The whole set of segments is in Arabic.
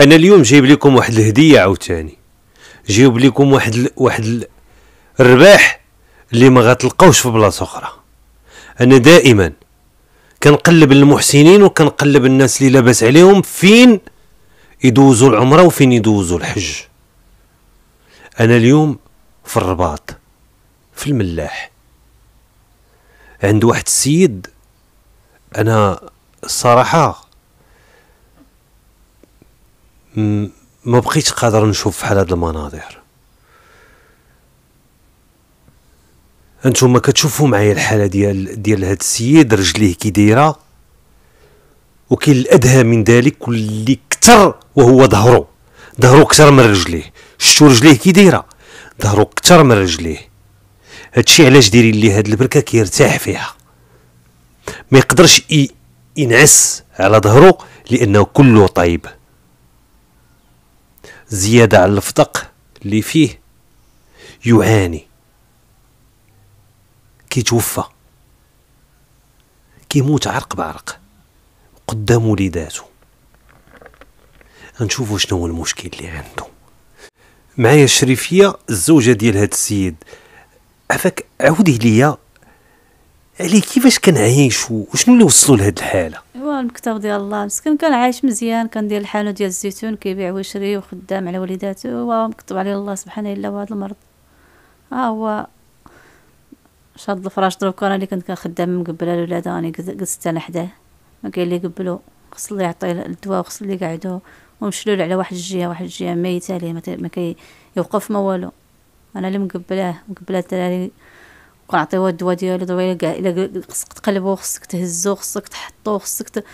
انا اليوم جايب لكم واحد الهديه عاوتاني جايب لكم واحد ال... واحد ال... الرباح اللي ما غتلقاوش في بلاصه اخرى انا دائما كنقلب المحسنين وكنقلب الناس اللي لاباس عليهم فين يدوزوا العمره وفين يدوزوا الحج انا اليوم في الرباط في الملاح عند واحد السيد انا الصراحه ما بقيتش قادر نشوف بحال هاد المناظر انتم كتشوفوا معايا الحاله ديال ديال هاد السيد رجليه كي دايره وكاين الادهى من ذلك واللي كثر وهو ظهره ظهره كثر من رجليه شتو رجليه كي دايره ظهره كثر من رجليه هادشي علاش دايرين ليه هاد البركه كيرتاح فيها ما يقدرش ينعس على ظهره لانه كله طيب زيادة على الفتق اللي فيه يعاني كيتوفى كيموت عرق بعرق قدام وليداتو غنشوفو شنو هو المشكل اللي عنده معايا الشريفيه الزوجه ديال هاد السيد عفاك عودي ليا علي كيفاش كنعيش وشنو اللي وصلوا لهاد الحاله المكتب ديال الله مسكين كان عايش مزيان كان دير الحانوت ديال الزيتون كيبيع ويشري وخدام على وليداتو ومكتب عليه الله سبحانه الا هذا المرض ها هو شاد الفراش دروك انا اللي كنت كنخدم قبل الولاد راني جلست انا حداه ما كاين اللي يقبلو خص اللي يعطي الدواء وخص اللي يقعدو ومشلول على واحد الجهه واحد الجهه ميته ليه ما كيوقف ما والو انا اللي مقبلاه مقبله الدراري كون عطيوها الدواء ديالو دابا الا خصك تقلبو خصك تهزو خصك تحطو خصك ت...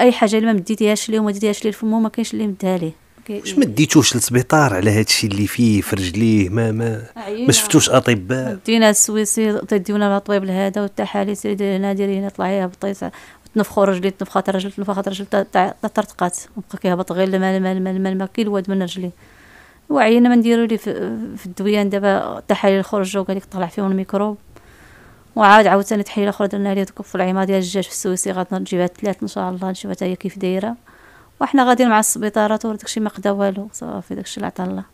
اي حاجه اللي ما مديتيهاش ليه وما ديتيهاش ليه لفمو ما كاينش اللي مدها ليه واش ما ديتوش للسبيطار على هذا الشيء اللي فيه في رجليه ما ما أيوة. ما شفتوش اطباء دينا السويسي تديونا الطبيب لهذا والتحاليل سيدي هنا ديري هنا طلعي هبطي تنفخو رجلي تنفخات رجلي تنفخات رجلي ترتقات وبقى كيهبط غير الماء الماء الماء الماء الواد من رجلي وعينا ما نديرو لي في الدويان دابا التحاليل خرجوا قال لك طلع فيهم الميكروب وعاد عاوتاني تحليل اخرى درنا ليه دوك العماد ديال الدجاج في السويسي غادي نجيبها الثلاث ان شاء الله نشوفها هي كيف دايره وحنا غاديين مع السبيطارات وداك الشيء ما قدا والو صافي داكشي اللي عطا الله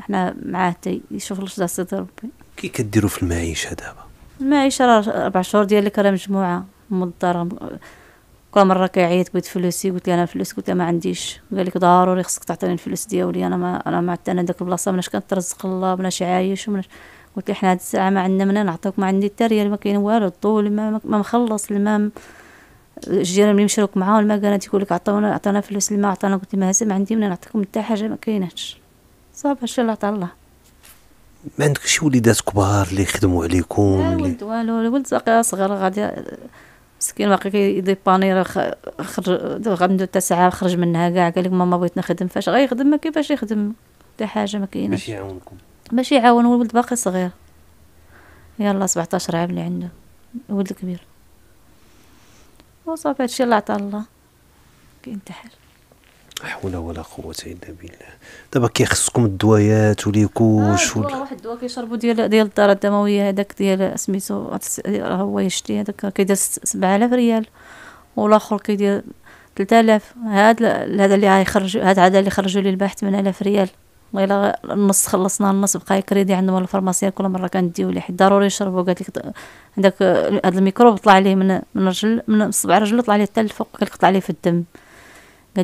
حنا معاه حتى يشوف الرشد سيدي ربي كي كديروا في المعيشه دابا المعيشه راه اربع شهور ديال راه مجموعه من كل مره كيعيط قلت فلوسي قلت لي انا الفلوس قلت لها ما عنديش قال لك ضروري خصك تعطيني الفلوس ديالي انا ما انا ما انا داك البلاصه مناش كنترزق الله مناش عايش ومناش قلت لها حنا هاد الساعه ما عندنا منا نعطيك ما عندي حتى ريال ما كاين والو الطول ما مخلص الماء الجيران اللي مشاوك معاهم الماء كانت يقول لك عطونا عطانا فلوس الماء عطانا قلت ما هسه ما عندي منا نعطيكم حتى حاجه ما كاينهش صافي هادشي اللي عطا الله ما عندكش وليدات كبار اللي يخدموا عليكم لا ولد والو الولد صغير غادي مسكين باقي كيدي باني خ... خرج عنده تسعة خرج منها كاع قال لك ماما بغيت نخدم فاش غيخدم ما كيفاش يخدم حتى حاجه ما كايناش باش يعاونكم باش يعاون الولد باقي صغير يلا 17 عام اللي عنده ولد كبير وصافي هادشي اللي عطا الله حاجه لا حول ولا قوه الا بالله دابا كيخصكم الدوايات وليكوش آه، ولا واحد الدواء كيشربوا ديال ديال الداره الدمويه هذاك ديال سميتو هو يشتي هذاك كيدير 7000 ريال والاخر كيدير 3000 هاد هذا اللي غيخرج هاد عاد اللي خرجوا لي الباح 8000 ريال ويلا النص خلصنا النص بقى يكريدي عندهم الفارماسيان كل مره كنديو ليه حيت ضروري يشربوا قالت لك هذاك هذا الميكروب طلع ليه من من رجل من صبع رجله طلع ليه حتى الفوق كيقطع عليه ليه في الدم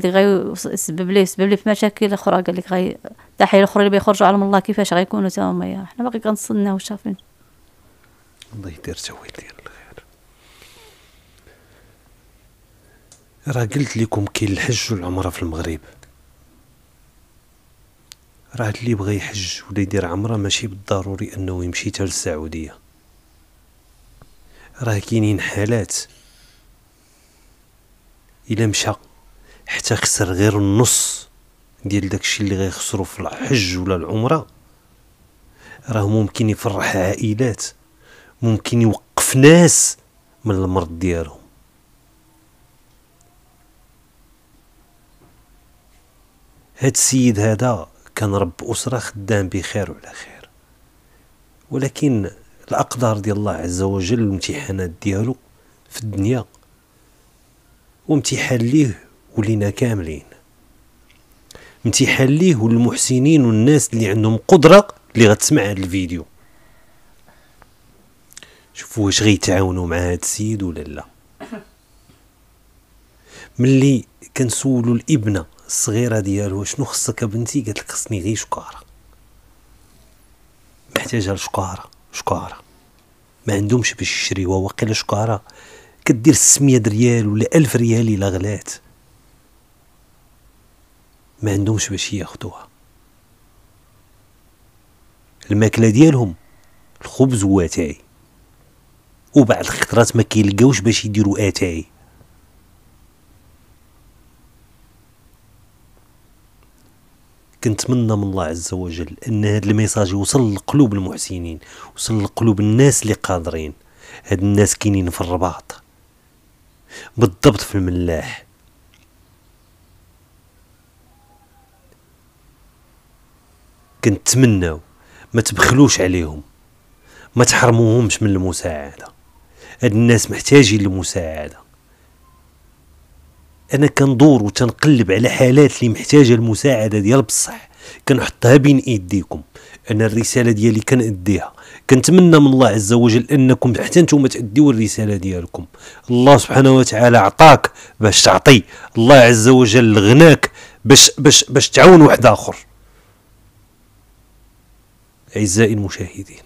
قال لي غي لي سبب لي في مشاكل اخرى قال لك غي تحيه الاخرى اللي بيخرجوا على الله كيفاش غيكونوا تا هما حنا باقي كنصناو شافين الله يدير تا ديال الخير راه قلت لكم كاين الحج والعمره في المغرب راه اللي بغى يحج ولا يدير عمره ماشي بالضروري انه يمشي حتى للسعوديه راه كاينين حالات الا مشى حتى خسر غير النص ديال داكشي اللي غيخسرو في الحج ولا العمره راه ممكن يفرح عائلات ممكن يوقف ناس من المرض ديالهم هاد السيد هذا كان رب أسرة خدام بخير وعلى خير ولكن الأقدار ديال الله عز وجل الامتحانات ديالو في الدنيا وامتحان ليه ولينا كاملين امتحان ليه والمحسنين والناس اللي عندهم قدره اللي غتسمع هذا الفيديو شوفوا واش غيتعاونوا مع هذا السيد ولا لا ملي كنسولوا الابنه الصغيره ديالو شنو خصك بنتي قالت لك خصني غير شكاره محتاجه لشكاره شكاره ما عندهمش باش يشريوها واقيلا شكاره كدير 600 ريال ولا 1000 ريال الا غلات ما عندهمش باش ياخدوها الماكله ديالهم الخبز أتاي وبعد الخطرات ما كيلقاوش باش يديروا اتاي كنتمنى من الله عز وجل ان هاد الميساج يوصل لقلوب المحسنين وصل لقلوب الناس اللي قادرين هاد الناس كاينين في الرباط بالضبط في الملاح كنتمناو ما تبخلوش عليهم ما تحرموهمش من المساعده هاد الناس محتاجين للمساعده انا كندور وتنقلب على حالات اللي محتاجه المساعده ديال بصح كنحطها بين ايديكم انا الرساله ديالي كنأديها كنتمنى من الله عز وجل انكم حتى نتوما تأديو الرساله ديالكم الله سبحانه وتعالى عطاك باش تعطي الله عز وجل غناك باش باش باش تعاون واحد اخر أعزائي المشاهدين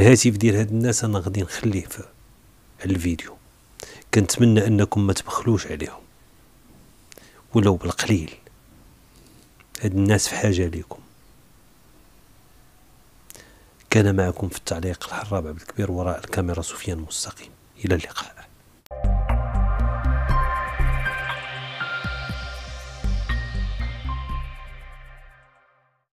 الهاتف ديال هاد الناس أنا غادي نخليه في الفيديو كنتمنى أنكم ما تبخلوش عليهم ولو بالقليل هاد الناس في حاجة ليكم كان معكم في التعليق الحراب عبد الكبير وراء الكاميرا سفيان مستقيم إلى اللقاء